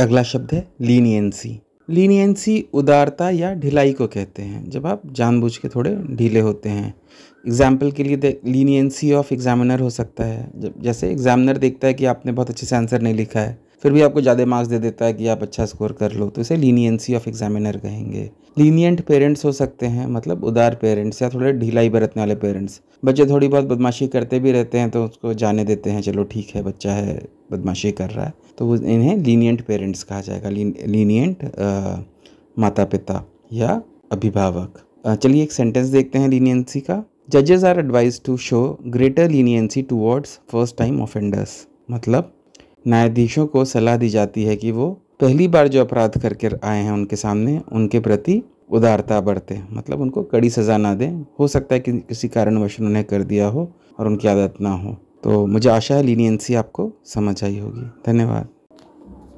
अगला शब्द है लीनियंसी लीनियंसी उदारता या ढिलाई को कहते हैं जब आप जानबूझ के थोड़े ढीले होते हैं एग्जाम्पल के लिए लीनियंसी ऑफ एग्जामिनर हो सकता है जब जैसे एग्जामिनर देखता है कि आपने बहुत अच्छे से आंसर नहीं लिखा है फिर भी आपको ज़्यादा मार्क्स दे देता है कि आप अच्छा स्कोर कर लो तो इसे लीनियंसी ऑफ एग्जामिनर कहेंगे लीनियंट पेरेंट्स हो सकते हैं मतलब उदार पेरेंट्स या थोड़े ढीलाई बरतने वाले पेरेंट्स बच्चे थोड़ी बहुत बदमाशी करते भी रहते हैं तो उसको जाने देते हैं चलो ठीक है बच्चा है बदमाशी कर रहा है तो इन्हें लीनियंट पेरेंट्स कहा जाएगा लीनियंट माता पिता या अभिभावक चलिए एक सेंटेंस देखते हैं लीनियंसी का जजेस are advise to show greater leniency towards first time offenders मतलब न्यायाधीशों को सलाह दी जाती है कि वो पहली बार जो अपराध करके आए हैं उनके सामने उनके प्रति उदारता बरते मतलब उनको कड़ी सज़ा ना दें हो सकता है कि किसी कारणवश उन्होंने कर दिया हो और उनकी आदत ना हो तो मुझे आशा है लीनियंसी आपको समझ आई होगी धन्यवाद